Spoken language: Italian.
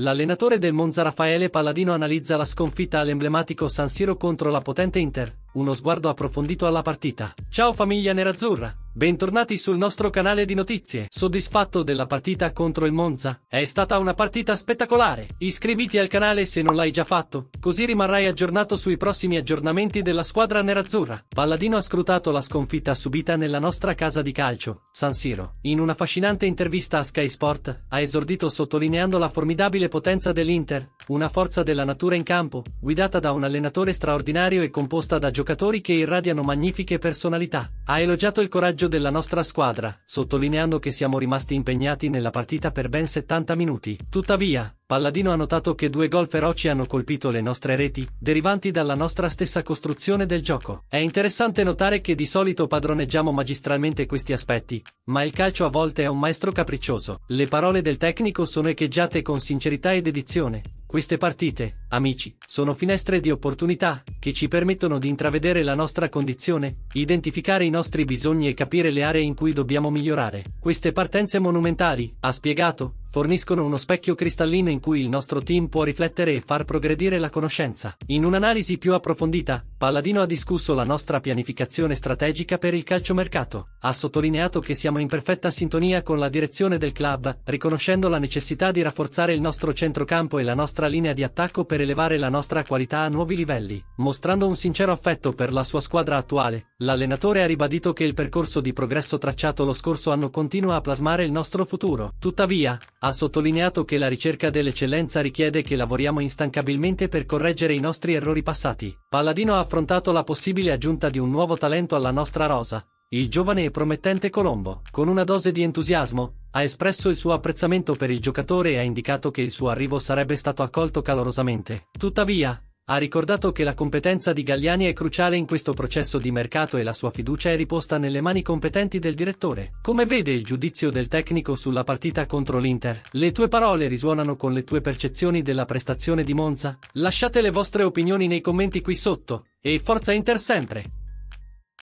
L'allenatore del Monza Raffaele Palladino analizza la sconfitta all'emblematico San Siro contro la potente Inter, uno sguardo approfondito alla partita. Ciao famiglia nerazzurra! Bentornati sul nostro canale di notizie. Soddisfatto della partita contro il Monza? È stata una partita spettacolare. Iscriviti al canale se non l'hai già fatto, così rimarrai aggiornato sui prossimi aggiornamenti della squadra nerazzurra. Palladino ha scrutato la sconfitta subita nella nostra casa di calcio, San Siro. In una affascinante intervista a Sky Sport, ha esordito sottolineando la formidabile potenza dell'Inter, una forza della natura in campo, guidata da un allenatore straordinario e composta da giocatori che irradiano magnifiche personalità. Ha elogiato il coraggio della nostra squadra, sottolineando che siamo rimasti impegnati nella partita per ben 70 minuti. Tuttavia, Palladino ha notato che due gol feroci hanno colpito le nostre reti, derivanti dalla nostra stessa costruzione del gioco. È interessante notare che di solito padroneggiamo magistralmente questi aspetti, ma il calcio a volte è un maestro capriccioso. Le parole del tecnico sono echeggiate con sincerità ed edizione. Queste partite, amici, sono finestre di opportunità, che ci permettono di intravedere la nostra condizione, identificare i nostri bisogni e capire le aree in cui dobbiamo migliorare. Queste partenze monumentali, ha spiegato, forniscono uno specchio cristallino in cui il nostro team può riflettere e far progredire la conoscenza. In un'analisi più approfondita, Palladino ha discusso la nostra pianificazione strategica per il calciomercato. Ha sottolineato che siamo in perfetta sintonia con la direzione del club, riconoscendo la necessità di rafforzare il nostro centrocampo e la nostra linea di attacco per elevare la nostra qualità a nuovi livelli. Mostrando un sincero affetto per la sua squadra attuale, l'allenatore ha ribadito che il percorso di progresso tracciato lo scorso anno continua a plasmare il nostro futuro. Tuttavia, ha sottolineato che la ricerca dell'eccellenza richiede che lavoriamo instancabilmente per correggere i nostri errori passati. Palladino ha affrontato la possibile aggiunta di un nuovo talento alla nostra rosa, il giovane e promettente Colombo. Con una dose di entusiasmo, ha espresso il suo apprezzamento per il giocatore e ha indicato che il suo arrivo sarebbe stato accolto calorosamente. Tuttavia, ha ricordato che la competenza di Galliani è cruciale in questo processo di mercato e la sua fiducia è riposta nelle mani competenti del direttore. Come vede il giudizio del tecnico sulla partita contro l'Inter? Le tue parole risuonano con le tue percezioni della prestazione di Monza? Lasciate le vostre opinioni nei commenti qui sotto, e forza Inter sempre!